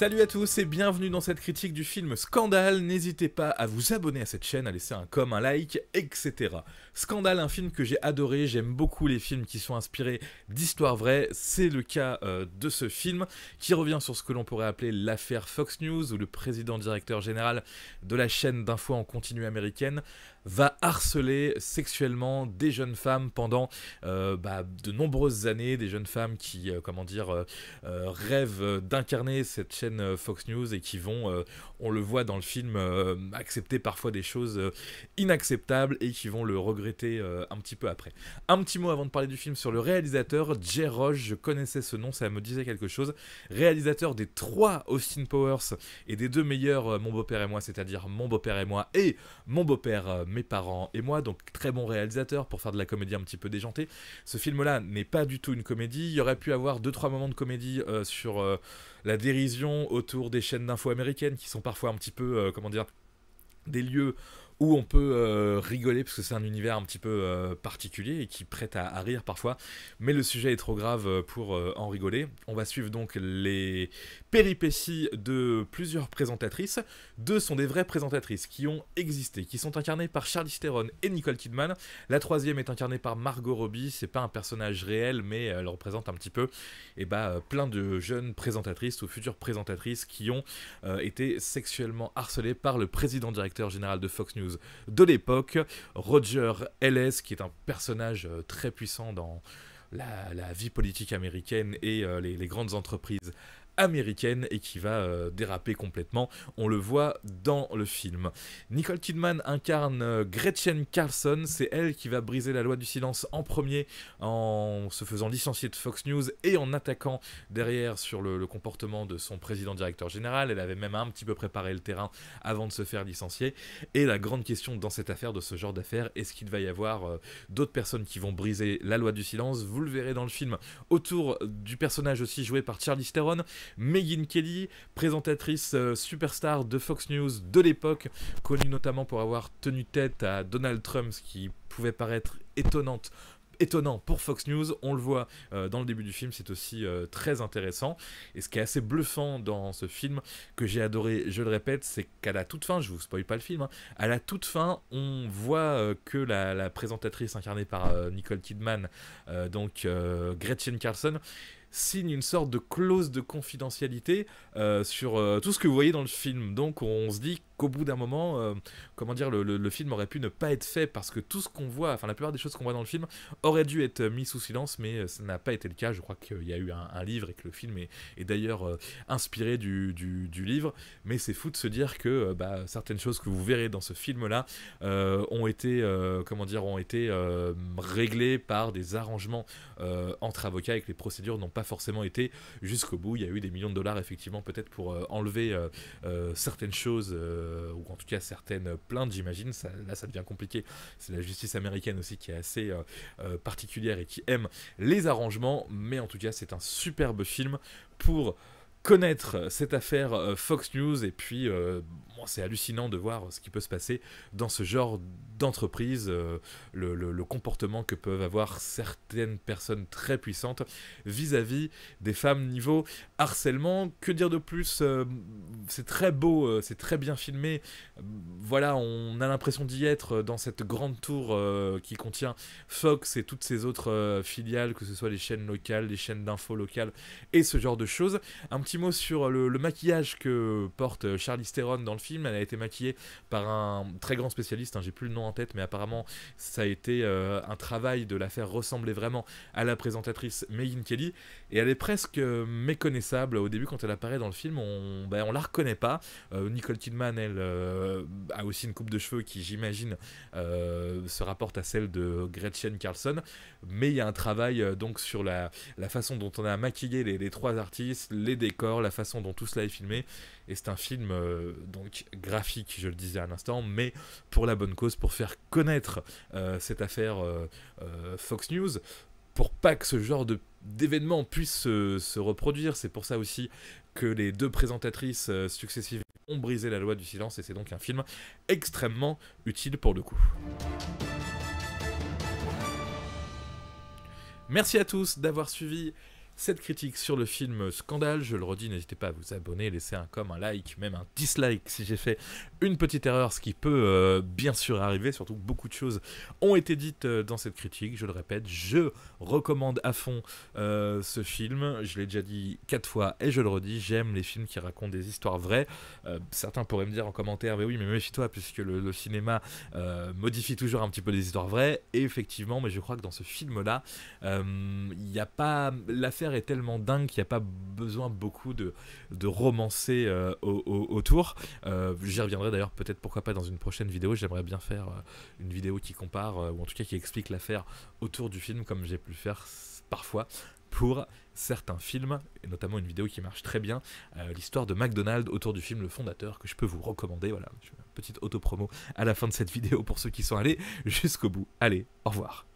Salut à tous et bienvenue dans cette critique du film Scandale. N'hésitez pas à vous abonner à cette chaîne, à laisser un comme, un like, etc. Scandale, un film que j'ai adoré, j'aime beaucoup les films qui sont inspirés d'histoires vraies. C'est le cas euh, de ce film qui revient sur ce que l'on pourrait appeler l'affaire Fox News ou le président directeur général de la chaîne d'info en continu américaine va harceler sexuellement des jeunes femmes pendant euh, bah, de nombreuses années, des jeunes femmes qui, euh, comment dire, euh, rêvent d'incarner cette chaîne Fox News et qui vont, on le voit dans le film, accepter parfois des choses inacceptables et qui vont le regretter un petit peu après. Un petit mot avant de parler du film sur le réalisateur, Jay Roche, je connaissais ce nom, ça me disait quelque chose, réalisateur des trois Austin Powers et des deux meilleurs Mon beau-père et moi, c'est-à-dire Mon beau-père et moi et Mon beau-père mes parents et moi, donc très bon réalisateur pour faire de la comédie un petit peu déjantée. Ce film-là n'est pas du tout une comédie. Il y aurait pu avoir 2-3 moments de comédie euh, sur euh, la dérision autour des chaînes d'info américaines qui sont parfois un petit peu, euh, comment dire, des lieux où on peut euh, rigoler parce que c'est un univers un petit peu euh, particulier et qui prête à, rire parfois, mais le sujet est trop grave euh, pour en rigoler. On va suivre donc les péripéties de plusieurs présentatrices. Deux sont des vraies présentatrices qui ont existé, qui sont incarnées par Charlize Theron et Nicole Kidman. La troisième est incarnée par Margot Robbie, c'est pas un personnage réel mais elle représente un petit peu et eh bah, plein de jeunes présentatrices ou futures présentatrices qui ont été sexuellement harcelées par le président directeur général de Fox News de l'époque. Roger Ellis, qui est un personnage euh, très puissant dans la, vie politique américaine et euh, les, les, grandes entreprises américaine et qui va euh, déraper complètement. On le voit dans le film. Nicole Kidman incarne euh, Gretchen Carlson. C'est elle qui va briser la loi du silence en premier en se faisant licencier de Fox News et en attaquant derrière sur le, comportement de son président-directeur général. Elle avait même un petit peu préparé le terrain avant de se faire licencier. Et la grande question dans cette affaire, de ce genre d'affaire, est-ce qu'il va y avoir euh, d'autres personnes qui vont briser la loi du silence Vous le verrez dans le film. Autour du personnage aussi joué par Charlie Theron, Megyn Kelly, présentatrice euh, superstar de Fox News de l'époque, connue notamment pour avoir tenu tête à Donald Trump, ce qui pouvait paraître étonnante étonnant pour Fox News. On le voit euh, dans le début du film, c'est aussi euh, très intéressant. Et ce qui est assez bluffant dans ce film, que j'ai adoré, je le répète, c'est qu'à la toute fin, je vous spoil pas le film, hein, à la toute fin, on voit que la, la, présentatrice incarnée par Nicole Kidman, donc Gretchen Carlson, signe une sorte de clause de confidentialité euh, sur euh, tout ce que vous voyez dans le film. Donc on se dit qu'au bout d'un moment, euh, comment dire, le, film aurait pu ne pas être fait parce que tout ce qu'on voit, enfin la plupart des choses qu'on voit dans le film, aurait dû être mis sous silence, mais ça n'a pas été le cas. Je crois qu'il y a eu un, livre et que le film est, d'ailleurs inspiré du, livre. Mais c'est fou de se dire que bah, certaines choses que vous verrez dans ce film-là ont été, comment dire, ont été réglées par des arrangements entre avocats et que les procédures n'ont pas forcément été jusqu'au bout. Il y a eu des millions de dollars, effectivement, peut-être pour euh, enlever euh, euh, certaines choses, ou en tout cas certaines plaintes, j'imagine. là, ça devient compliqué. C'est la justice américaine aussi qui est assez particulière et qui aime les arrangements. Mais en tout cas, c'est un superbe film pour connaître euh, cette affaire euh, Fox News et puis euh, c'est hallucinant de voir ce qui peut se passer dans ce genre d'entreprise, le, comportement que peuvent avoir certaines personnes très puissantes vis-à-vis des femmes niveau harcèlement. Que dire de plus C'est très beau, c'est très bien filmé. Voilà, on a l'impression d'y être dans cette grande tour qui contient Fox et toutes ses autres filiales, que ce soit les chaînes locales, les chaînes d'infos locales et ce genre de choses. Un petit petit mot sur le, maquillage que porte euh, Charlize Theron dans le film. Elle a été maquillée par un très grand spécialiste, hein, j'ai plus le nom en tête, mais apparemment ça a été euh, un travail de la faire ressembler vraiment à la présentatrice Megyn Kelly. Et elle est presque euh, méconnaissable. Au début, quand elle apparaît dans le film, on, ben, on la reconnaît pas. Nicole Kidman, elle, a aussi une coupe de cheveux qui, j'imagine, se rapporte à celle de Gretchen Carlson. Mais il y a un travail donc sur la, façon dont on a maquillé les, les trois artistes, les décors la façon dont tout cela est filmé. Et c'est un film euh, donc graphique, je le disais à l'instant, mais pour la bonne cause, pour faire connaître euh, cette affaire euh, Fox News, pour pas que ce genre d'événement puisse se reproduire. C'est pour ça aussi que les deux présentatrices successives ont brisé la loi du silence et c'est donc un film extrêmement utile pour le coup. Merci à tous d'avoir suivi cette critique sur le film Scandale, je le redis, n'hésitez pas à vous abonner, laisser un com, un like, même un dislike si j'ai fait une petite erreur, ce qui peut euh, bien sûr arriver, surtout beaucoup de choses ont été dites euh, dans cette critique, je le répète, je recommande à fond euh, ce film, je l'ai déjà dit quatre fois et je le redis, j'aime les films qui racontent des histoires vraies, certains pourraient me dire en commentaire, mais oui, mais méfie-toi, puisque le, le cinéma modifie toujours un petit peu les histoires vraies, et effectivement, mais je crois que dans ce film-là, il n'y a pas l'affaire est tellement dingue qu'il n'y a pas besoin beaucoup de, de romancer euh, autour. Euh, j'y reviendrai d'ailleurs peut-être pourquoi pas dans une prochaine vidéo. J'aimerais bien faire euh, une vidéo qui compare, ou en tout cas qui explique l'affaire autour du film, comme j'ai pu le faire parfois pour certains films, et notamment une vidéo qui marche très bien, l'histoire de McDonald autour du film Le Fondateur, que je peux vous recommander. Voilà, petite auto-promo à la fin de cette vidéo pour ceux qui sont allés jusqu'au bout. Allez, au revoir.